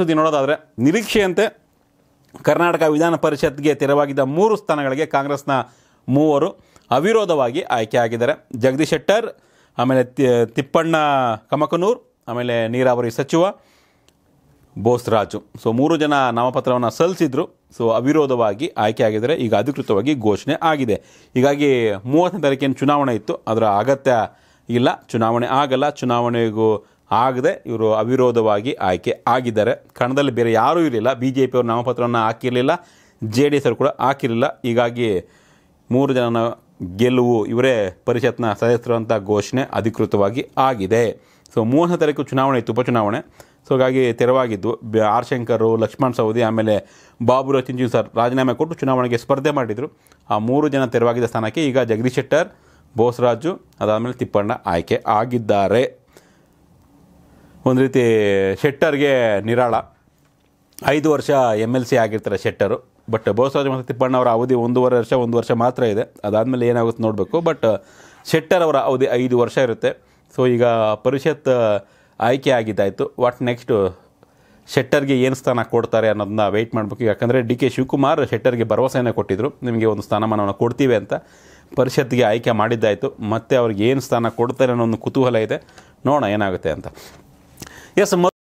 ಸುದ್ದಿ ನೋಡೋದಾದರೆ ನಿರೀಕ್ಷೆಯಂತೆ ಕರ್ನಾಟಕ ವಿಧಾನ ಪರಿಷತ್ಗೆ ತೆರವಾಗಿದ್ದ ಮೂರು ಸ್ಥಾನಗಳಿಗೆ ಕಾಂಗ್ರೆಸ್ನ ಮೂವರು ಅವಿರೋಧವಾಗಿ ಆಯ್ಕೆಯಾಗಿದ್ದಾರೆ ಜಗದೀಶ್ ಶೆಟ್ಟರ್ ಆಮೇಲೆ ತಿಪ್ಪಣ್ಣ ಕಮಕನೂರ್ ಆಮೇಲೆ ನೀರಾವರಿ ಸಚಿವ ಬೋಸ್ರಾಜು ಸೊ ಮೂರು ಜನ ನಾಮಪತ್ರವನ್ನು ಸಲ್ಲಿಸಿದ್ರು ಸೊ ಅವಿರೋಧವಾಗಿ ಆಯ್ಕೆಯಾಗಿದ್ದಾರೆ ಈಗ ಅಧಿಕೃತವಾಗಿ ಘೋಷಣೆ ಆಗಿದೆ ಹೀಗಾಗಿ ಮೂವತ್ತನೇ ತಾರೀಕಿನ ಚುನಾವಣೆ ಇತ್ತು ಅದರ ಅಗತ್ಯ ಇಲ್ಲ ಚುನಾವಣೆ ಆಗಲ್ಲ ಚುನಾವಣೆಗೂ ಆಗದೆ ಇವರು ಅವಿರೋಧವಾಗಿ ಆಯ್ಕೆ ಆಗಿದ್ದಾರೆ ಕಣದಲ್ಲಿ ಬೇರೆ ಯಾರೂ ಇರಲಿಲ್ಲ ಬಿ ಜೆ ಪಿಯವರು ನಾಮಪತ್ರವನ್ನು ಹಾಕಿರಲಿಲ್ಲ ಜೆ ಡಿ ಎಸ್ ಅವರು ಕೂಡ ಹಾಕಿರಲಿಲ್ಲ ಹೀಗಾಗಿ ಮೂರು ಜನನ ಗೆಲುವು ಇವರೇ ಪರಿಷತ್ನ ಸದಸ್ಯರುವಂಥ ಘೋಷಣೆ ಅಧಿಕೃತವಾಗಿ ಆಗಿದೆ ಸೊ ಮೂವತ್ತನೇ ತಾರೀಕು ಚುನಾವಣೆ ಇತ್ತು ಉಪಚುನಾವಣೆ ಸೊ ಹಾಗಾಗಿ ತೆರವಾಗಿದ್ದು ಆರ್ ಶಂಕರು ಲಕ್ಷ್ಮಣ್ ಸವದಿ ಆಮೇಲೆ ಬಾಬು ರಚಿಂಜೀವ್ ಸರ್ ರಾಜೀನಾಮೆ ಕೊಟ್ಟು ಚುನಾವಣೆಗೆ ಸ್ಪರ್ಧೆ ಮಾಡಿದರು ಆ ಮೂರು ಜನ ತೆರವಾಗಿದ್ದ ಸ್ಥಾನಕ್ಕೆ ಈಗ ಜಗದೀಶ್ ಶೆಟ್ಟರ್ ಬೋಸ್ರಾಜು ಅದಾದಮೇಲೆ ತಿಪ್ಪಣ್ಣ ಆಯ್ಕೆ ಆಗಿದ್ದಾರೆ ಒಂದು ರೀತಿ ಶೆಟ್ಟರ್ಗೆ ನಿರಾಳ ಐದು ವರ್ಷ ಎಮ್ ಎಲ್ ಸಿ ಆಗಿರ್ತಾರೆ ಶೆಟ್ಟರು ಬಟ್ ಬೋಸರಾಜ ಮತ್ತು ತಿಪ್ಪಣ್ಣ ಅವರ ಅವಧಿ ಒಂದೂವರೆ ವರ್ಷ ಒಂದು ವರ್ಷ ಮಾತ್ರ ಇದೆ ಅದಾದಮೇಲೆ ಏನಾಗುತ್ತೆ ನೋಡಬೇಕು ಬಟ್ ಶೆಟ್ಟರ್ ಅವರ ಅವಧಿ ಐದು ವರ್ಷ ಇರುತ್ತೆ ಸೊ ಈಗ ಪರಿಷತ್ ಆಯ್ಕೆ ಆಗಿದ್ದಾಯಿತು ವಾಟ್ ನೆಕ್ಸ್ಟು ಶೆಟ್ಟರ್ಗೆ ಏನು ಸ್ಥಾನ ಕೊಡ್ತಾರೆ ಅನ್ನೋದನ್ನ ವೆಯ್ಟ್ ಮಾಡಬೇಕು ಯಾಕಂದರೆ ಡಿ ಕೆ ಶಿವಕುಮಾರ್ ಶೆಟ್ಟರ್ಗೆ ಭರವಸೆಯನ್ನು ಕೊಟ್ಟಿದ್ದರು ನಿಮಗೆ ಒಂದು ಸ್ಥಾನಮಾನವನ್ನು ಕೊಡ್ತೀವಿ ಅಂತ ಪರಿಷತ್ಗೆ ಆಯ್ಕೆ ಮಾಡಿದ್ದಾಯಿತು ಮತ್ತು ಅವ್ರಿಗೆ ಏನು ಸ್ಥಾನ ಕೊಡ್ತಾರೆ ಅನ್ನೋ ಒಂದು ಕುತೂಹಲ ಇದೆ ನೋಡೋಣ ಏನಾಗುತ್ತೆ ಅಂತ Yes,